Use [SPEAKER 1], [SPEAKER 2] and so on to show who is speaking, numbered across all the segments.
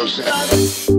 [SPEAKER 1] Música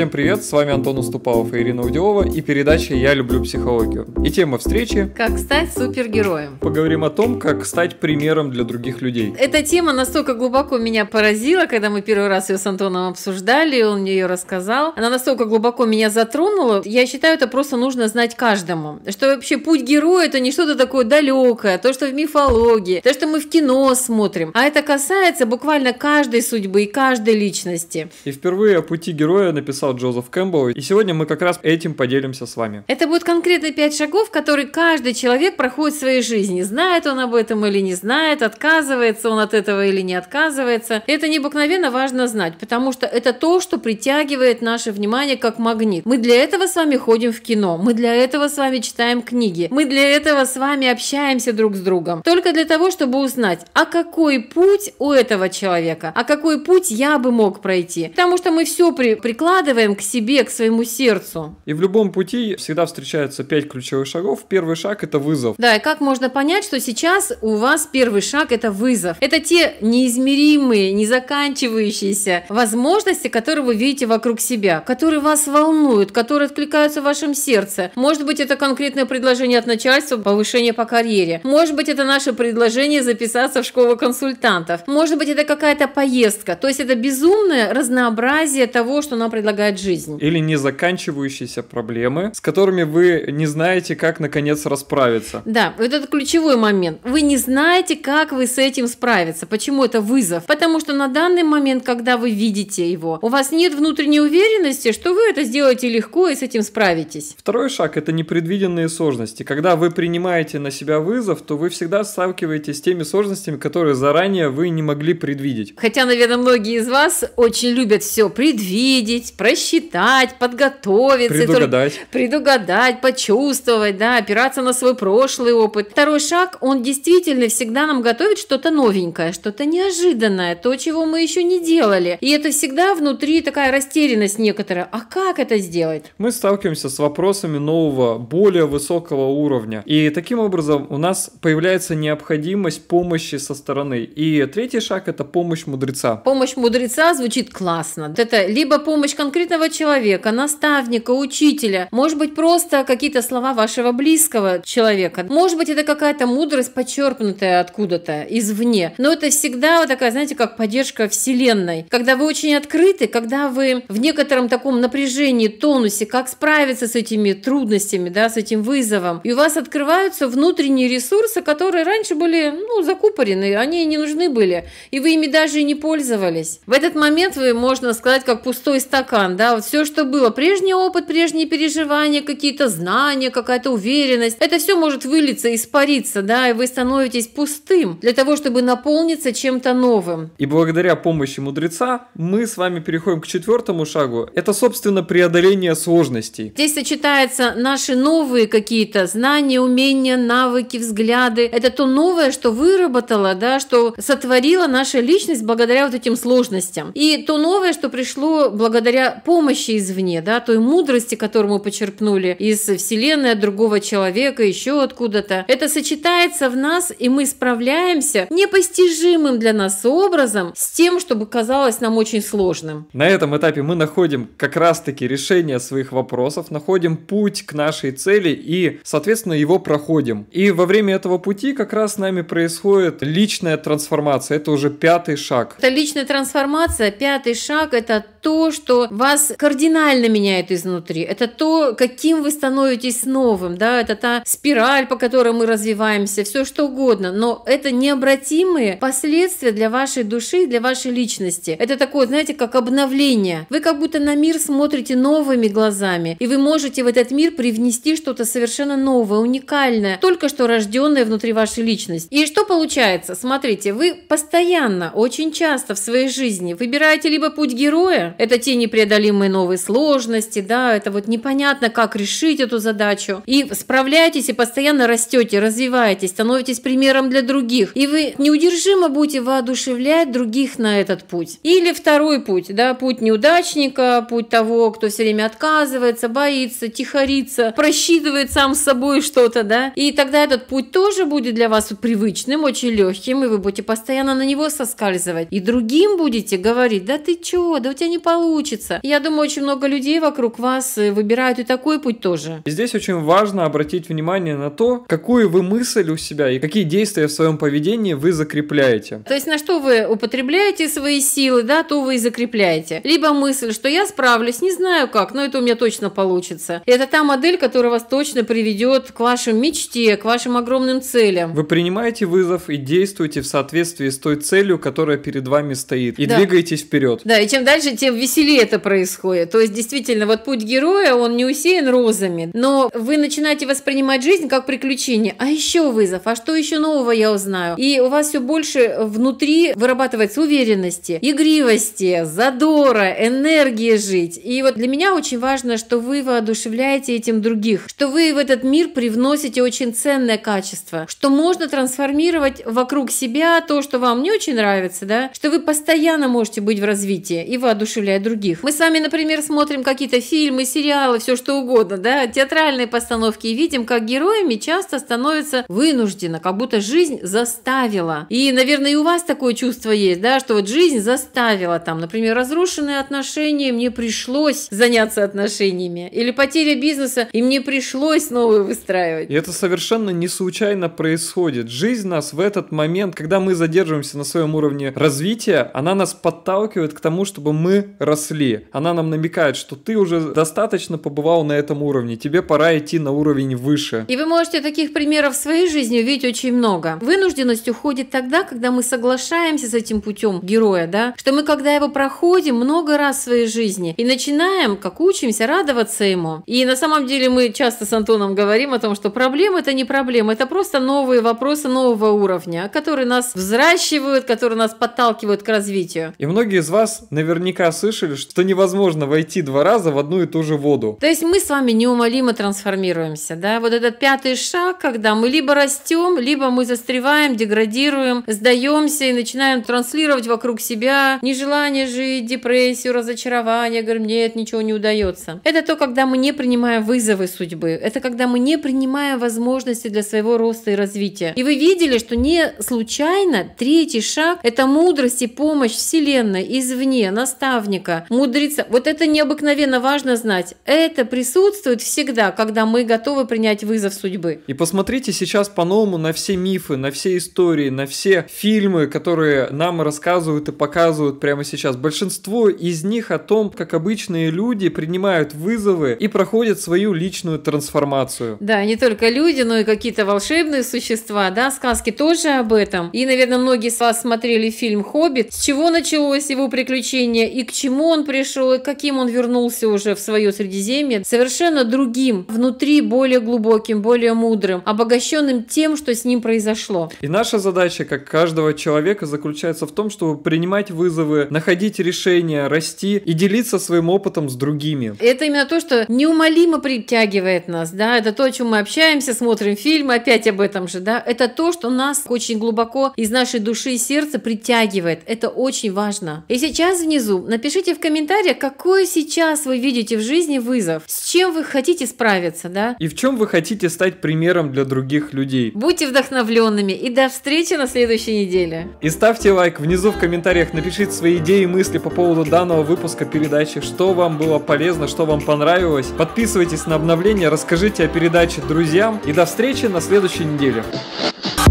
[SPEAKER 1] Всем привет, с вами Антон Уступалов и Ирина Удилова и передача «Я люблю психологию». И тема встречи
[SPEAKER 2] «Как стать супергероем».
[SPEAKER 1] Поговорим о том, как стать примером для других людей.
[SPEAKER 2] Эта тема настолько глубоко меня поразила, когда мы первый раз ее с Антоном обсуждали, он мне ее рассказал. Она настолько глубоко меня затронула. Я считаю, это просто нужно знать каждому. Что вообще путь героя – это не что-то такое далекое, то, что в мифологии, то, что мы в кино смотрим. А это касается буквально каждой судьбы и каждой личности.
[SPEAKER 1] И впервые о пути героя написал написал Джозеф Кэмпбелл, и сегодня мы как раз этим поделимся с вами.
[SPEAKER 2] Это будет конкретно пять шагов, которые каждый человек проходит в своей жизни. Знает он об этом или не знает, отказывается он от этого или не отказывается. Это необыкновенно важно знать, потому что это то, что притягивает наше внимание как магнит. Мы для этого с вами ходим в кино, мы для этого с вами читаем книги, мы для этого с вами общаемся друг с другом. Только для того, чтобы узнать, а какой путь у этого человека, а какой путь я бы мог пройти. Потому что мы все при, прикладываем притягиваем к себе, к своему сердцу.
[SPEAKER 1] И в любом пути всегда встречаются пять ключевых шагов. Первый шаг – это вызов.
[SPEAKER 2] Да, и как можно понять, что сейчас у вас первый шаг – это вызов. Это те неизмеримые, не заканчивающиеся возможности, которые вы видите вокруг себя, которые вас волнуют, которые откликаются в вашем сердце. Может быть, это конкретное предложение от начальства, повышение по карьере. Может быть, это наше предложение записаться в школу консультантов. Может быть, это какая-то поездка. То есть это безумное разнообразие того, что нам предлагают продолжает жизнь.
[SPEAKER 1] Или не заканчивающиеся проблемы, с которыми вы не знаете, как наконец расправиться.
[SPEAKER 2] Да, вот это ключевой момент. Вы не знаете, как вы с этим справиться. Почему это вызов? Потому что на данный момент, когда вы видите его, у вас нет внутренней уверенности, что вы это сделаете легко и с этим справитесь.
[SPEAKER 1] Второй шаг – это непредвиденные сложности. Когда вы принимаете на себя вызов, то вы всегда сталкиваетесь с теми сложностями, которые заранее вы не могли предвидеть.
[SPEAKER 2] Хотя, наверное, многие из вас очень любят все предвидеть, про рассчитать, подготовиться, предугадать, это, предугадать почувствовать, да, опираться на свой прошлый опыт. Второй шаг, он действительно всегда нам готовит что-то новенькое, что-то неожиданное, то, чего мы еще не делали. И это всегда внутри такая растерянность некоторая. А как это сделать?
[SPEAKER 1] Мы сталкиваемся с вопросами нового, более высокого уровня. И таким образом у нас появляется необходимость помощи со стороны. И третий шаг – это помощь мудреца.
[SPEAKER 2] Помощь мудреца звучит классно. Это либо помощь конкретно конкретного человека, наставника, учителя, может быть, просто какие-то слова вашего близкого человека, может быть, это какая-то мудрость, подчеркнутая откуда-то, извне. Но это всегда вот такая, знаете, как поддержка Вселенной. Когда вы очень открыты, когда вы в некотором таком напряжении, тонусе, как справиться с этими трудностями, да, с этим вызовом. И у вас открываются внутренние ресурсы, которые раньше были, ну, закупорены, они не нужны были, и вы ими даже и не пользовались. В этот момент вы, можно сказать, как пустой стакан, там, да, вот все, что было, прежний опыт, прежние переживания, какие-то знания, какая-то уверенность, это все может вылиться, испариться, да, и вы становитесь пустым для того, чтобы наполниться чем-то новым.
[SPEAKER 1] И благодаря помощи мудреца мы с вами переходим к четвертому шагу. Это, собственно, преодоление сложностей.
[SPEAKER 2] Здесь сочетаются наши новые какие-то знания, умения, навыки, взгляды. Это то новое, что выработала, да, что сотворила наша личность благодаря вот этим сложностям. И то новое, что пришло благодаря помощи извне, да, той мудрости, которую мы почерпнули из Вселенной, от другого человека, еще откуда-то. Это сочетается в нас, и мы справляемся непостижимым для нас образом с тем, чтобы казалось нам очень сложным.
[SPEAKER 1] На этом этапе мы находим как раз-таки решение своих вопросов, находим путь к нашей цели и, соответственно, его проходим. И во время этого пути как раз с нами происходит личная трансформация. Это уже пятый шаг.
[SPEAKER 2] Это личная трансформация. Пятый шаг – это то, что важно вас кардинально меняет изнутри. Это то, каким вы становитесь новым, да, это та спираль, по которой мы развиваемся, все что угодно, но это необратимые последствия для вашей души, для вашей личности. Это такое, знаете, как обновление. Вы как будто на мир смотрите новыми глазами, и вы можете в этот мир привнести что-то совершенно новое, уникальное, только что рожденное внутри вашей личности. И что получается? Смотрите, вы постоянно, очень часто в своей жизни выбираете либо путь героя, это те непреодолимые непреодолимые новые сложности, да, это вот непонятно, как решить эту задачу. И справляетесь, и постоянно растете, развиваетесь, становитесь примером для других. И вы неудержимо будете воодушевлять других на этот путь. Или второй путь, да, путь неудачника, путь того, кто все время отказывается, боится, тихорится, просчитывает сам с собой что-то, да. И тогда этот путь тоже будет для вас привычным, очень легким, и вы будете постоянно на него соскальзывать. И другим будете говорить, да ты чё, да у тебя не получится. И я думаю, очень много людей вокруг вас э, выбирают и такой путь
[SPEAKER 1] тоже. здесь очень важно обратить внимание на то, какую вы мысль у себя и какие действия в своем поведении вы закрепляете.
[SPEAKER 2] То есть на что вы употребляете свои силы, да, то вы и закрепляете. Либо мысль, что я справлюсь, не знаю как, но это у меня точно получится. это та модель, которая вас точно приведет к вашей мечте, к вашим огромным целям.
[SPEAKER 1] Вы принимаете вызов и действуете в соответствии с той целью, которая перед вами стоит. И да. двигаетесь вперед.
[SPEAKER 2] Да, и чем дальше, тем веселее это происходит происходит. То есть, действительно, вот путь героя, он не усеян розами, но вы начинаете воспринимать жизнь как приключение. А еще вызов, а что еще нового я узнаю? И у вас все больше внутри вырабатывается уверенности, игривости, задора, энергии жить. И вот для меня очень важно, что вы воодушевляете этим других, что вы в этот мир привносите очень ценное качество, что можно трансформировать вокруг себя то, что вам не очень нравится, да, что вы постоянно можете быть в развитии и воодушевлять других. Мы с вами сами, например, смотрим какие-то фильмы, сериалы, все что угодно, да, театральные постановки, и видим, как героями часто становятся вынужденно, как будто жизнь заставила. И, наверное, и у вас такое чувство есть, да, что вот жизнь заставила там, например, разрушенные отношения, мне пришлось заняться отношениями, или потеря бизнеса, и мне пришлось новую выстраивать.
[SPEAKER 1] И это совершенно не случайно происходит. Жизнь нас в этот момент, когда мы задерживаемся на своем уровне развития, она нас подталкивает к тому, чтобы мы росли она нам намекает, что ты уже достаточно побывал на этом уровне, тебе пора идти на уровень выше.
[SPEAKER 2] И вы можете таких примеров в своей жизни увидеть очень много. Вынужденность уходит тогда, когда мы соглашаемся с этим путем героя, да, что мы когда его проходим много раз в своей жизни и начинаем, как учимся, радоваться ему. И на самом деле мы часто с Антоном говорим о том, что проблема это не проблема, это просто новые вопросы нового уровня, которые нас взращивают, которые нас подталкивают к развитию.
[SPEAKER 1] И многие из вас наверняка слышали, что не невозможно войти два раза в одну и ту же воду.
[SPEAKER 2] То есть мы с вами неумолимо трансформируемся, да? Вот этот пятый шаг, когда мы либо растем, либо мы застреваем, деградируем, сдаемся и начинаем транслировать вокруг себя нежелание жить, депрессию, разочарование, говорим, нет, ничего не удается. Это то, когда мы не принимаем вызовы судьбы, это когда мы не принимаем возможности для своего роста и развития. И вы видели, что не случайно третий шаг – это мудрость и помощь Вселенной извне, наставника, мудрец научиться. Вот это необыкновенно важно знать. Это присутствует всегда, когда мы готовы принять вызов судьбы.
[SPEAKER 1] И посмотрите сейчас по-новому на все мифы, на все истории, на все фильмы, которые нам рассказывают и показывают прямо сейчас. Большинство из них о том, как обычные люди принимают вызовы и проходят свою личную трансформацию.
[SPEAKER 2] Да, не только люди, но и какие-то волшебные существа, да, сказки тоже об этом. И, наверное, многие из вас смотрели фильм «Хоббит». С чего началось его приключение и к чему он пришел? спрашивала, каким он вернулся уже в свое Средиземье, совершенно другим, внутри более глубоким, более мудрым, обогащенным тем, что с ним произошло.
[SPEAKER 1] И наша задача, как каждого человека, заключается в том, чтобы принимать вызовы, находить решения, расти и делиться своим опытом с другими.
[SPEAKER 2] Это именно то, что неумолимо притягивает нас, да, это то, о чем мы общаемся, смотрим фильмы, опять об этом же, да, это то, что нас очень глубоко из нашей души и сердца притягивает, это очень важно. И сейчас внизу напишите в комментариях, поле, какой сейчас вы видите в жизни вызов, с чем вы хотите справиться, да?
[SPEAKER 1] И в чем вы хотите стать примером для других людей.
[SPEAKER 2] Будьте вдохновленными и до встречи на следующей неделе.
[SPEAKER 1] И ставьте лайк внизу в комментариях, напишите свои идеи и мысли по поводу данного выпуска передачи, что вам было полезно, что вам понравилось. Подписывайтесь на обновления, расскажите о передаче друзьям и до встречи на следующей неделе.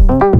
[SPEAKER 1] thank you